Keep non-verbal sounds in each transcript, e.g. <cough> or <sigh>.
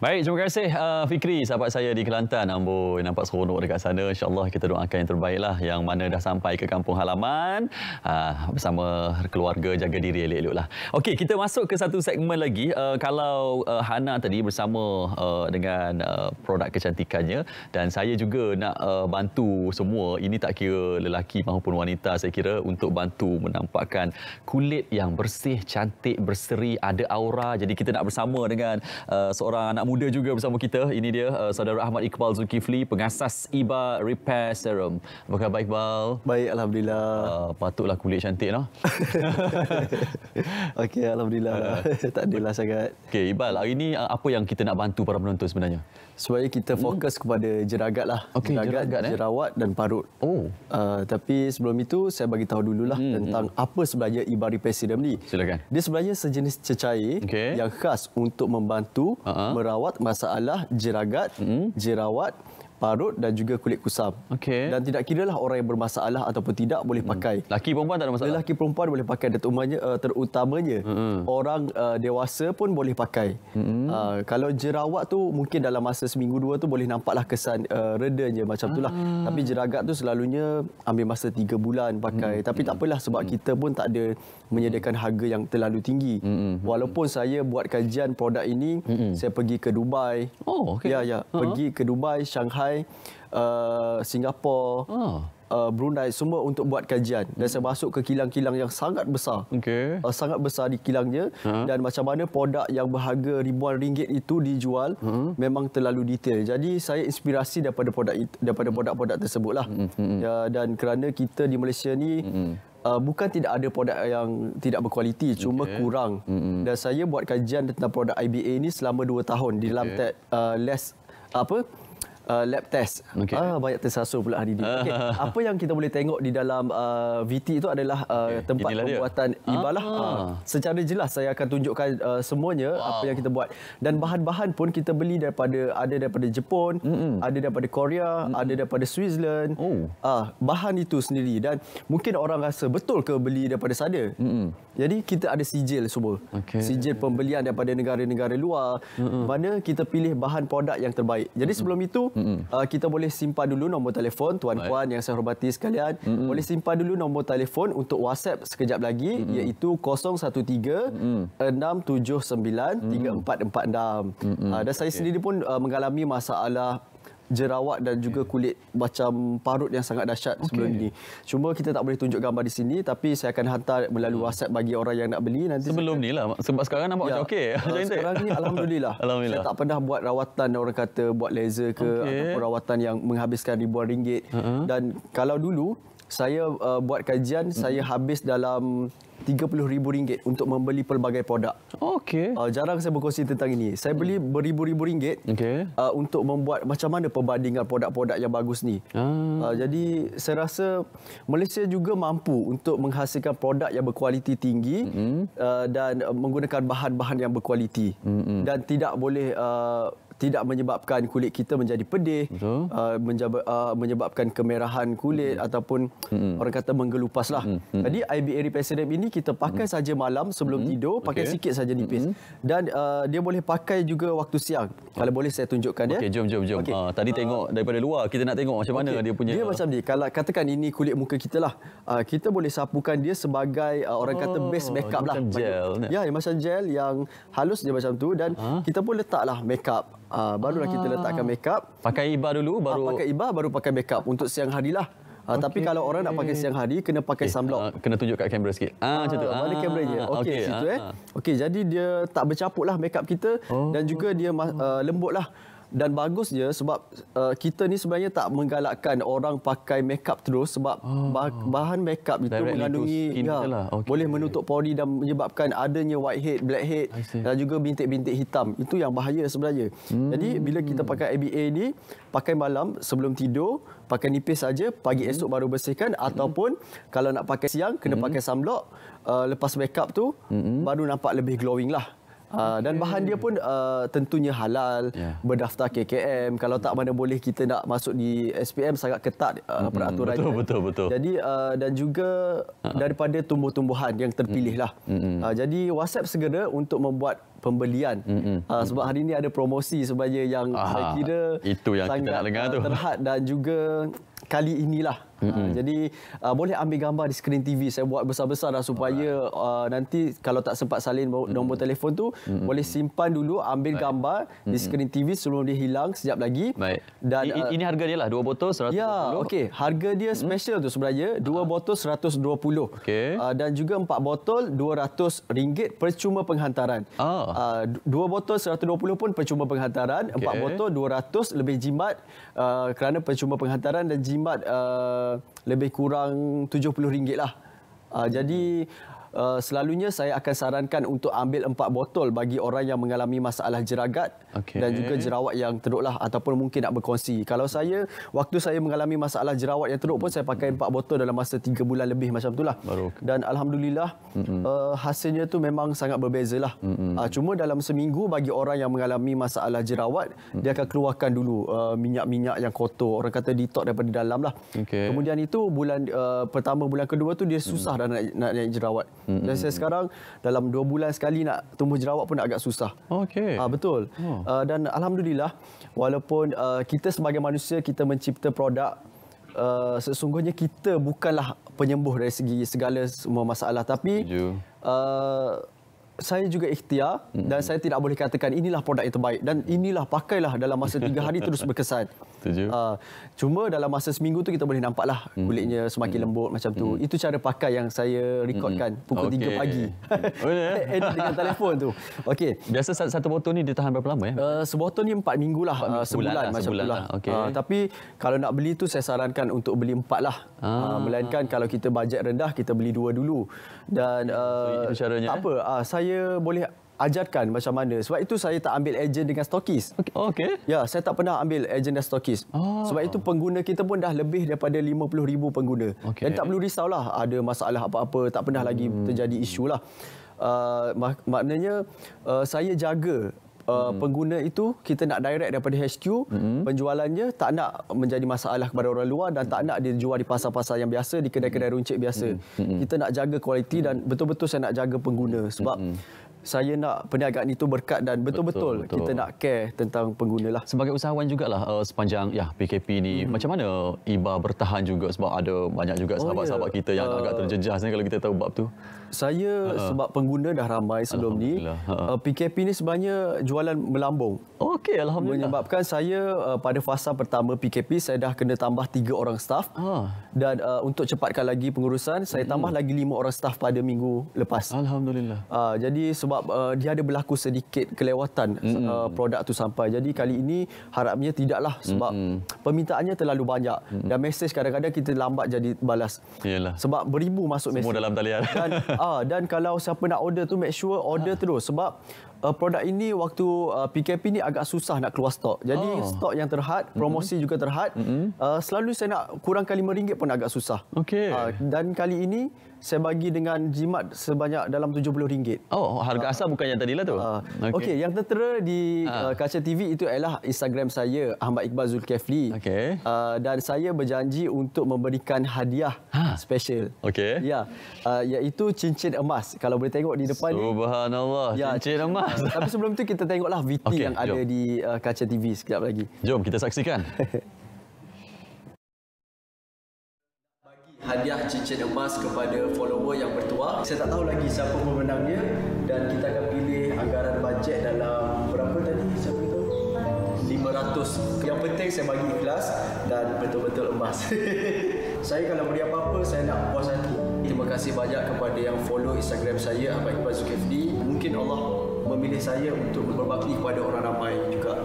Baik, terima kasih uh, Fikri, sahabat saya di Kelantan. Amboi, nampak seronok dekat sana. InsyaAllah kita doakan yang terbaiklah. Yang mana dah sampai ke kampung halaman. Uh, bersama keluarga, jaga diri elok-eloklah. Okey, kita masuk ke satu segmen lagi. Uh, kalau uh, Hana tadi bersama uh, dengan uh, produk kecantikannya. Dan saya juga nak uh, bantu semua. Ini tak kira lelaki maupun wanita saya kira. Untuk bantu menampakkan kulit yang bersih, cantik, berseri, ada aura. Jadi kita nak bersama dengan uh, seorang anak muda juga bersama kita. Ini dia uh, saudara Ahmad Iqbal Zulkifli, pengasas Iba Repair Serum. Apa khabar Iqbal? Baik, alhamdulillah. Uh, patutlah kulit cantik noh. <laughs> Okey, alhamdulillah. Uh, <laughs> tak adalah sangat. Okey, Iqbal, hari ini uh, apa yang kita nak bantu para penonton sebenarnya? Sebenarnya kita hmm. fokus hmm. kepada jeragat lah. Okay, jeragat, jeragat eh? jerawat dan parut. Oh. Uh, tapi sebelum itu, saya bagi tahu dululah hmm, tentang hmm. apa sebenarnya Ibar Repesidem ni. Silakan. Dia sebenarnya sejenis cecair okay. yang khas untuk membantu uh -huh. merawat masalah jeragat, hmm. jerawat, parut dan juga kulit kusam. Okay. Dan tidak kira lah orang yang bermasalah ataupun tidak boleh hmm. pakai. Laki perempuan tak ada masalah. Laki perempuan boleh pakai terutamanya uh, terutamanya hmm. orang uh, dewasa pun boleh pakai. Hmm. Uh, kalau jerawat tu mungkin dalam masa seminggu dua tu boleh nampaklah kesan uh, redanya macam tu lah. Ah. Tapi jeragat tu selalunya ambil masa tiga bulan pakai. Hmm. Tapi tak apalah sebab hmm. kita pun tak ada menyediakan hmm. harga yang terlalu tinggi. Hmm, hmm. Walaupun saya buat kajian produk ini, hmm. saya pergi ke Dubai. Oh, okay. Ya ya, uh ha, -huh. Ha. pergi ke Dubai, Shanghai Thai, uh, Singapore, ah. uh, Brunei semua untuk buat kajian dan hmm. saya masuk ke kilang-kilang yang sangat besar. Okay. Uh, sangat besar di kilangnya huh? Ha. dan macam mana produk yang berharga ribuan ringgit itu dijual hmm. memang terlalu detail. Jadi saya inspirasi daripada produk daripada produk-produk tersebutlah. Hmm. Uh, dan kerana kita di Malaysia ni hmm, hmm. Uh, bukan tidak ada produk yang tidak berkualiti okay. cuma kurang mm-hmm. dan saya buat kajian tentang produk IBA ini selama dua tahun di dalam okay. uh, less apa uh, lab test. Okay. Uh, ah, banyak test rasul pula hari ini. Uh, okay. <laughs> Apa yang kita boleh tengok di dalam uh, VT itu adalah uh, okay. tempat Inilah pembuatan dia. Ah. ibalah. Uh. Uh, secara jelas saya akan tunjukkan uh, semuanya wow. apa yang kita buat. Dan bahan-bahan pun kita beli daripada ada daripada Jepun, mm -mm. ada daripada Korea, mm -mm. ada daripada Switzerland. Oh. Uh, bahan itu sendiri. Dan mungkin orang rasa betul ke beli daripada sana? Mm -mm. Jadi kita ada sijil semua. Okay. Sijil pembelian daripada negara-negara luar. Mm -mm. Mana kita pilih bahan produk yang terbaik. Jadi sebelum itu, mm -hmm. uh, kita boleh simpan dulu nombor telefon tuan-puan yang saya hormati sekalian mm -hmm. boleh simpan dulu nombor telefon untuk WhatsApp sekejap lagi mm -hmm. iaitu 013 mm -hmm. 679 3446 mm -hmm. uh, dan saya okay. sendiri pun uh, mengalami masalah jerawat dan juga kulit macam parut yang sangat dahsyat okay. sebelum ini. Cuma kita tak boleh tunjuk gambar di sini tapi saya akan hantar melalui hmm. WhatsApp bagi orang yang nak beli nanti. Sebelum saya... ni lah. Sebab ya. sekarang nampak ya. macam okey. sekarang ni Alhamdulillah. <laughs> Alhamdulillah. Saya tak pernah buat rawatan orang kata buat laser ke okay. atau rawatan yang menghabiskan ribuan ringgit. Uh -huh. Dan kalau dulu saya uh, buat kajian hmm. saya habis dalam RM30,000 untuk membeli pelbagai produk. Okay. Uh, jarang saya berkongsi tentang ini. Saya beli hmm. beribu-ribu ringgit okay. uh, untuk membuat macam mana perbandingan produk-produk yang bagus ni. Ah. Uh, jadi saya rasa Malaysia juga mampu untuk menghasilkan produk yang berkualiti tinggi mm-hmm. uh, dan uh, menggunakan bahan-bahan yang berkualiti. Mm-hmm. Dan tidak boleh... Uh, tidak menyebabkan kulit kita menjadi pedih, uh, uh, menyebabkan kemerahan kulit hmm. ataupun hmm. orang kata menggelupaslah. Hmm. Hmm. Jadi IBA Repair Serum ini kita pakai hmm. saja malam sebelum hmm. tidur, pakai okay. sikit saja nipis. Hmm. Dan uh, dia boleh pakai juga waktu siang. Kalau boleh saya tunjukkan okay, ya. jom jom jom. Okay. Uh, ah, tadi ah. tengok daripada luar kita nak tengok macam mana okay. dia punya. Dia macam ni. Kalau katakan ini kulit muka kita lah. Uh, kita boleh sapukan dia sebagai uh, orang kata oh, base makeup lah. Macam gel. Ya, macam gel yang halus dia macam tu dan huh? kita pun letaklah makeup Uh, barulah kita ah. letakkan makeup. Pakai ibah dulu ah, baru. Uh, pakai ibar baru pakai makeup untuk siang hari lah. Uh, okay. Tapi kalau orang nak pakai siang hari, kena pakai okay. Eh, sunblock. Uh, kena tunjuk kat kamera sikit. Ah, macam tu. Ah, Balik kameranya. Okey, okay. situ eh. Okey, jadi dia tak bercapuk lah makeup kita. Oh. Dan juga dia uh, lembut lah dan bagusnya sebab uh, kita ni sebenarnya tak menggalakkan orang pakai makeup terus sebab oh. bahan makeup itu Directly mengandungi ya, lah. okay. boleh menutup pori dan menyebabkan adanya whitehead, blackhead dan juga bintik-bintik hitam. Itu yang bahaya sebenarnya. Hmm. Jadi bila kita pakai ABA ni, pakai malam sebelum tidur, pakai nipis saja, pagi hmm. esok baru bersihkan hmm. ataupun kalau nak pakai siang kena hmm. pakai sunblock uh, lepas makeup tu hmm. baru nampak lebih glowing lah. Ah, dan bahan dia pun uh, tentunya halal yeah. berdaftar KKM kalau tak mana boleh kita nak masuk di SPM sangat ketat uh, peraturan mm -hmm. betul, betul betul jadi uh, dan juga uh -huh. daripada tumbuh-tumbuhan yang terpilihlah mm -hmm. uh, jadi WhatsApp segera untuk membuat pembelian mm -hmm. uh, sebab hari ini ada promosi sebenarnya yang Aha, saya kira itu yang sangat, kita nak dengar tu terhad dan juga kali inilah Mm-hmm. Ha, jadi uh, boleh ambil gambar di skrin TV saya buat besar-besar dah supaya uh, nanti kalau tak sempat salin nombor mm-hmm. telefon tu mm-hmm. boleh simpan dulu ambil Baik. gambar mm-hmm. di skrin TV sebelum dia hilang sekejap lagi. Baik. Dan I, uh, ini harga dia lah dua botol 120. Ya, okey. Harga dia special mm-hmm. tu sebenarnya dua ah. botol 120. Okey. Uh, dan juga empat botol RM200 percuma penghantaran. Ah. Oh. Uh, dua botol 120 pun percuma penghantaran, empat okay. botol 200 lebih jimat uh, kerana percuma penghantaran dan jimat uh, lebih kurang RM70 lah. Uh, jadi Eh, selalunya saya akan sarankan untuk ambil empat botol bagi orang yang mengalami masalah jeragat okay. dan juga jerawat yang teruklah ataupun mungkin nak berkongsi. Kalau saya, waktu saya mengalami masalah jerawat yang teruk pun saya pakai empat botol dalam masa tiga bulan lebih macam itulah. Baru. Dan Alhamdulillah mm -hmm. uh, hasilnya tu memang sangat berbeza lah. Mm uh, ah, cuma dalam seminggu bagi orang yang mengalami masalah jerawat, mm -hmm. dia akan keluarkan dulu eh, minyak-minyak uh, yang kotor. Orang kata detox daripada dalam lah. Okay. Kemudian itu bulan uh, pertama, bulan kedua tu dia susah mm -hmm. dah nak, nak naik jerawat. Hmm. Dan saya sekarang dalam dua bulan sekali nak tumbuh jerawat pun agak susah. Okey. Ah ha, betul. Oh. Uh, dan alhamdulillah walaupun uh, kita sebagai manusia kita mencipta produk uh, sesungguhnya kita bukanlah penyembuh dari segi segala semua masalah tapi uh, saya juga ikhtiar hmm. dan saya tidak boleh katakan inilah produk yang terbaik dan inilah pakailah dalam masa tiga hari terus <laughs> berkesan. Uh, cuma dalam masa seminggu tu kita boleh nampaklah mm. kulitnya semakin hmm. lembut macam tu. Hmm. Itu cara pakai yang saya rekodkan hmm. pukul okay. 3 pagi. <laughs> dengan telefon tu. Okey. Biasa satu botol ni dia tahan berapa lama ya? Uh, sebotol ni 4 minggu lah uh, sebulan, eh, sebulan macam sebulan tu lah. lah. Okay. Uh, ah, tapi kalau nak beli tu saya sarankan untuk beli 4 lah. Ah, ah. melainkan kalau kita bajet rendah kita beli 2 dulu. Dan uh, so, tak apa. Uh, saya saya boleh ajarkan macam mana. Sebab itu saya tak ambil ejen dengan stokis. Okey. Oh, okay. Ya, saya tak pernah ambil ejen dengan stokis. Oh. Sebab itu pengguna kita pun dah lebih daripada 50,000 pengguna. Okay. Dan tak perlu risau lah. ada masalah apa-apa, tak pernah hmm. lagi terjadi isu lah. Uh, mak maknanya uh, saya jaga hmm. pengguna itu kita nak direct daripada HQ hmm. penjualannya tak nak menjadi masalah kepada orang luar dan hmm. tak nak dijual di pasar-pasar yang biasa di kedai-kedai mm-hmm. runcit biasa hmm. kita nak jaga kualiti hmm. dan betul-betul saya nak jaga pengguna sebab hmm saya nak perniagaan itu berkat dan betul-betul kita nak care tentang pengguna lah. Sebagai usahawan juga lah uh, eh, sepanjang ya PKP ini hmm. macam mana iba bertahan juga sebab ada banyak juga oh, sahabat-sahabat oh, ya. yeah. kita yang uh, agak ah. terjejas ni kalau kita tahu bab tu. Saya uh, sebab pengguna dah ramai sebelum ni uh, ah. eh, PKP ni sebenarnya jualan melambung. Okey alhamdulillah. Menyebabkan saya uh, pada fasa pertama PKP saya dah kena tambah tiga orang staff uh. dan uh, untuk cepatkan lagi pengurusan saya hmm. tambah hmm. lagi lima orang staff pada minggu lepas. Alhamdulillah. Uh, jadi sebab uh, dia ada berlaku sedikit kelewatan mm -hmm. uh, produk tu sampai. Jadi kali ini harapnya tidaklah sebab mm -hmm. permintaannya terlalu banyak mm -hmm. dan mesej kadang-kadang kita lambat jadi balas. Yalah. Sebab beribu masuk mesej. Semua dalam talian. Dan <laughs> ah uh, dan kalau siapa nak order tu make sure order ha. terus sebab Uh, produk ini waktu uh, PKP ini agak susah nak keluar stok. Jadi oh. stok yang terhad, promosi mm -hmm. juga terhad. Mm -hmm. uh, selalu saya nak kurangkan RM5 pun agak susah. Okay. Uh, ah, dan kali ini saya bagi dengan jimat sebanyak dalam RM70. Oh, harga uh, asal bukan yang tadilah tu. Uh, Okey, okay, yang tertera di uh. Ah. Uh, Kaca TV itu ialah Instagram saya Ahmad Iqbal Zulkifli. Okey. Uh, dan saya berjanji untuk memberikan hadiah ha. special. Okey. Ya, yeah, uh, iaitu cincin emas. Kalau boleh tengok di depan Subhanallah, ni. Ya, cincin yeah, emas. Tapi sebelum tu kita tengoklah VT okay, yang jom. ada di uh, Kaca TV sekejap lagi. Jom kita saksikan. <laughs> hadiah cincin emas kepada follower yang bertuah. Saya tak tahu lagi siapa pemenangnya dan kita akan pilih anggaran bajet dalam berapa tadi siapa itu? 500. Yang penting saya bagi ikhlas dan betul-betul emas. <laughs> saya kalau beri apa-apa saya nak puas hati. Terima kasih banyak kepada yang follow Instagram saya Ahmad Iqbal Zulkifli. Mungkin Allah memilih saya untuk berbakti kepada orang ramai juga.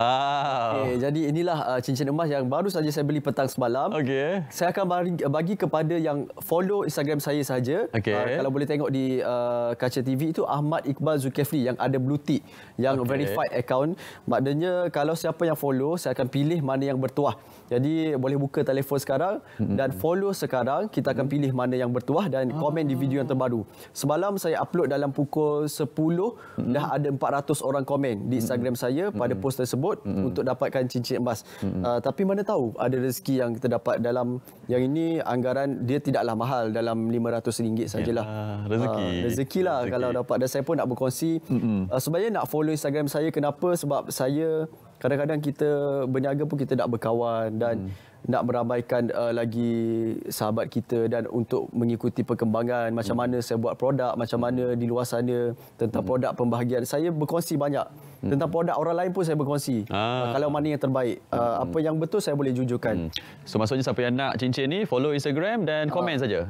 啊。Ah. Jadi inilah uh, cincin emas yang baru saja saya beli petang semalam. Okay. Saya akan bagi, bagi kepada yang follow Instagram saya saja. Okay. Uh, ah, kalau boleh tengok di uh, kaca TV itu Ahmad Iqbal Zulkifli yang ada blue tick yang okay. verified account. Maknanya kalau siapa yang follow saya akan pilih mana yang bertuah. Jadi boleh buka telefon sekarang hmm. dan follow sekarang kita akan hmm. pilih mana yang bertuah dan komen di video yang terbaru. Semalam saya upload dalam pukul 10 hmm. dah ada 400 orang komen di Instagram saya pada post tersebut untuk dapat dapatkan cincin emas. Mm-hmm. Uh, tapi mana tahu ada rezeki yang kita dapat dalam yang ini anggaran dia tidaklah mahal dalam RM500 sajalah. Ya, rezeki. Uh, rezekilah rezeki. kalau dapat dan saya pun nak berkongsi. Mm-hmm. Uh, sebenarnya nak follow Instagram saya kenapa? Sebab saya kadang-kadang kita berniaga pun kita nak berkawan dan mm nak meramaikan uh, lagi sahabat kita dan untuk mengikuti perkembangan macam mm. mana saya buat produk macam mm. mana di luar sana tentang mm. produk pembahagian saya berkongsi banyak hmm. tentang produk orang lain pun saya berkongsi ah. ah kalau mana yang terbaik ah, hmm, hmm. apa yang betul saya boleh jujurkan hmm. so maksudnya siapa yang nak cincin ni follow Instagram dan ah. komen saja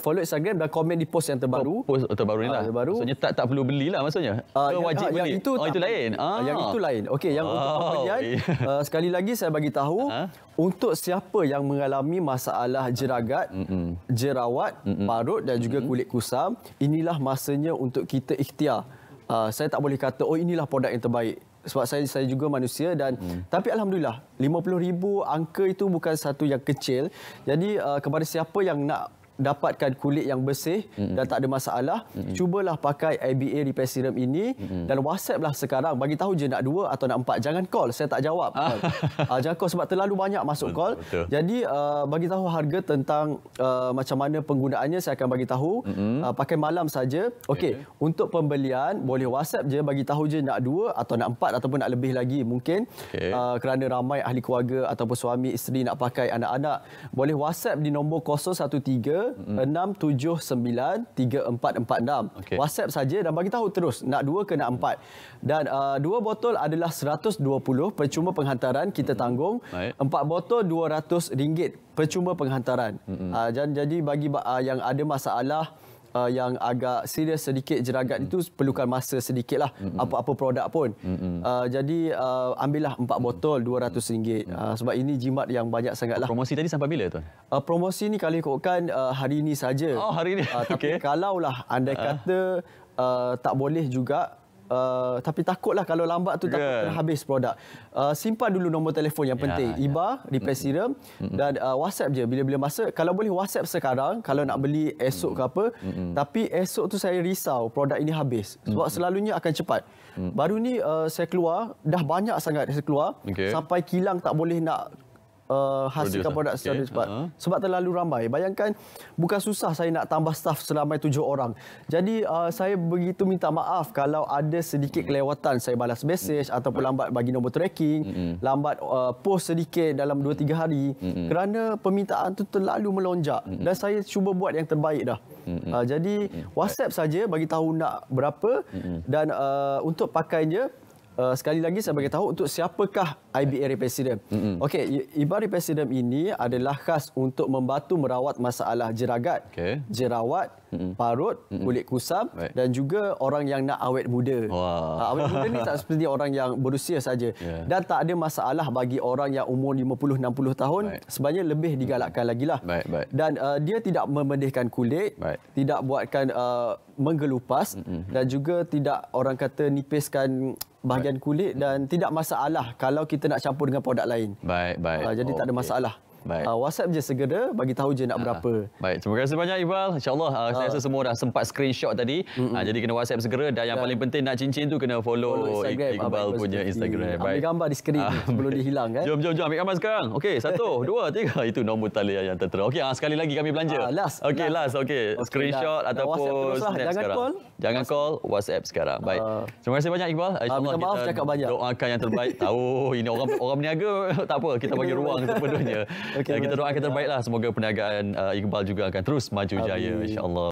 follow Instagram dan komen di post yang terbaru oh, post terbaru ni lah ah, maksudnya tak tak perlu belilah maksudnya ah, yang, wajib ah, beli yang itu, oh, itu lain ah. yang itu lain okey yang oh, untuk pemberian okay. uh, <laughs> sekali lagi saya bagi tahu ah. Untuk siapa yang mengalami masalah jeragat, Mm-mm. Hmm. jerawat, Mm-mm. Hmm. parut dan juga kulit kusam, inilah masanya untuk kita ikhtiar. Ah, saya tak boleh kata oh inilah produk yang terbaik sebab saya saya juga manusia dan hmm. tapi alhamdulillah 50000 angka itu bukan satu yang kecil jadi uh, kepada siapa yang nak dapatkan kulit yang bersih mm -hmm. dan tak ada masalah, mm -hmm. cubalah pakai IBA Repair Serum ini mm -hmm. dan WhatsApplah sekarang. Bagi tahu je nak dua atau nak empat. Jangan call. Saya tak jawab. uh, jangan call sebab terlalu banyak masuk call. Betul. Jadi, uh, bagi tahu harga tentang uh, macam mana penggunaannya, saya akan bagi tahu. Mm -hmm. uh, pakai malam saja. Okey. Okay. Untuk pembelian, boleh WhatsApp je. Bagi tahu je nak dua atau nak empat ataupun nak lebih lagi mungkin. Okay. Uh, kerana ramai ahli keluarga ataupun suami, isteri nak pakai anak-anak. Boleh WhatsApp di nombor 013 mm-hmm. 6793446. Okay. WhatsApp saja dan bagi tahu terus nak dua ke nak empat. Dan uh, dua botol adalah 120 percuma penghantaran kita mm-hmm. tanggung. Baik. Empat botol 200 ringgit percuma penghantaran. Mm-hmm. Uh, jadi bagi uh, yang ada masalah uh, yang agak serius sedikit jeragat mm. itu perlukan masa sedikit lah mm-hmm. apa-apa produk pun mm-hmm. uh, jadi uh, ambillah empat hmm. botol dua ratus hmm. ringgit. Hmm. Uh, sebab ini jimat yang banyak sangat lah promosi tadi sampai bila tu? Uh, promosi ni kalau kan uh, hari ini saja oh hari ini uh, tapi <laughs> kalaulah anda ha. kata uh. Uh, tak boleh juga uh, tapi takutlah kalau lambat tu takut yeah. Ya. habis produk. Uh, simpan dulu nombor telefon yang ya, penting. Yeah, IBA, yeah. repair serum mm-hmm. dan uh, WhatsApp je bila-bila masa. Kalau boleh WhatsApp sekarang kalau nak beli esok mm-hmm. ke apa. Mm-hmm. Tapi esok tu saya risau produk ini habis. Sebab mm-hmm. selalunya akan cepat. Mm-hmm. Baru ni uh, saya keluar, dah banyak sangat saya keluar. Okay. Sampai kilang tak boleh nak uh, hasilkan produk secara okay. cepat. Uh -huh. Sebab terlalu ramai. Bayangkan, bukan susah saya nak tambah staff selama tujuh orang. Jadi, uh, saya begitu minta maaf kalau ada sedikit hmm. kelewatan. Saya balas mesej hmm. ataupun lambat bagi nombor tracking, hmm. lambat uh, post sedikit dalam dua, tiga hari. Hmm. Kerana permintaan tu terlalu melonjak. Hmm. Dan saya cuba buat yang terbaik dah. Hmm. Uh, jadi, hmm. WhatsApp saja bagi tahu nak berapa. Hmm. Dan uh, untuk pakainya, uh, sekali lagi saya bagi tahu untuk siapakah IBA Repesidem. Mm-hmm. Okey, IBA Repesidem ini adalah khas untuk membantu merawat masalah jeragat, okay. jerawat hmm parut, hmm kulit kusam right. dan juga orang yang nak awet muda. Wow. Ha, awet muda ni tak <laughs> seperti orang yang berusia saja. Yeah. Dan tak ada masalah bagi orang yang umur 50 60 tahun right. sebenarnya lebih digalakkan hmm lagi lah. Right, right. Dan uh, dia tidak memedihkan kulit, right. tidak buatkan uh, menggelupas hmm dan juga tidak orang kata nipiskan bahagian kulit dan tidak masalah kalau kita nak campur dengan produk lain. Baik, baik. Ha, jadi oh, tak ada masalah. Okay. Baik. Uh, WhatsApp je segera bagi tahu je nak uh, berapa. Baik, terima kasih banyak Iqbal. Insya-Allah uh, ah, saya rasa semua dah sempat screenshot tadi. Mm -mm. Uh, jadi kena WhatsApp segera dan yang dan paling penting nak cincin tu kena follow, follow Instagram, Iqbal punya Instagram. Ambil baik. gambar di skrin uh, sebelum dihilangkan. <laughs> Jom jom jom ambil gambar sekarang. Okey, satu, <laughs> dua, tiga. Itu nombor talian yang tertera. Okey, uh, sekali lagi kami belanja. Uh, last. Okey, last. last. Okey, okay, screenshot dah. ataupun WhatsApp terus lah. jangan sekarang. call. Jangan call WhatsApp sekarang. Baik. Uh, terima kasih banyak Iqbal. Insya-Allah uh, kita doakan yang terbaik. Tahu ini orang orang berniaga <laughs> tak apa kita bagi ruang sepenuhnya okay, eh, kita doa kita baiklah semoga perniagaan uh, Iqbal juga akan terus maju Amin. jaya insyaallah